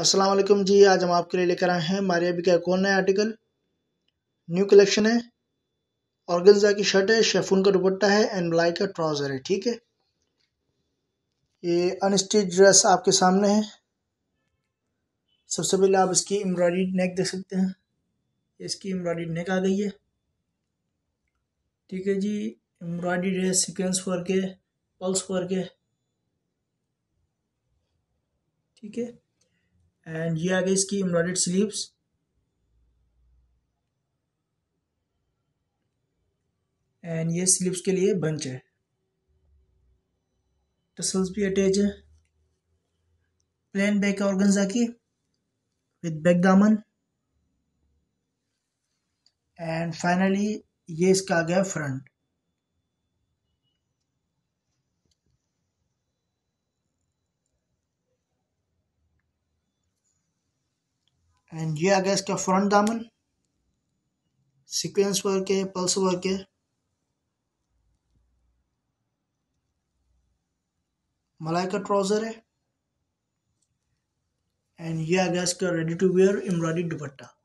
अस्सलाम वालेकुम जी आज हम आपके लिए लेकर आए हैं मारिया बी का एक और नया आर्टिकल न्यू कलेक्शन है ऑर्गेंजा की शर्ट है शेफून का दुपट्टा है एंड मलाई का ट्राउज़र है ठीक है ये अनस्टिच ड्रेस आपके सामने है सबसे पहले आप इसकी एम्ब्रॉयडरी नेक देख सकते हैं इसकी एम्ब्रॉयडरी नेक आ गई है ठीक है जी एम्ब्रॉयडरी ड्रेस सिक्वेंस वर्क है पल्स वर्क है ठीक है एंड ये आ गई इसकी एम्ब्रॉयडेड स्लीव्स एंड ये स्लीव्स के लिए बंच है टसल्स भी अटैच है प्लेन बैक ऑर्गेन्जा की विद बैक दामन एंड फाइनली ये इसका आ गया फ्रंट एंड ये आ गया इसका फ्रंट दामन सीक्वेंस वर्क है पल्स वर्क है मलाई का ट्राउज़र है एंड ये आ गया इसका ready to wear embroidery dupatta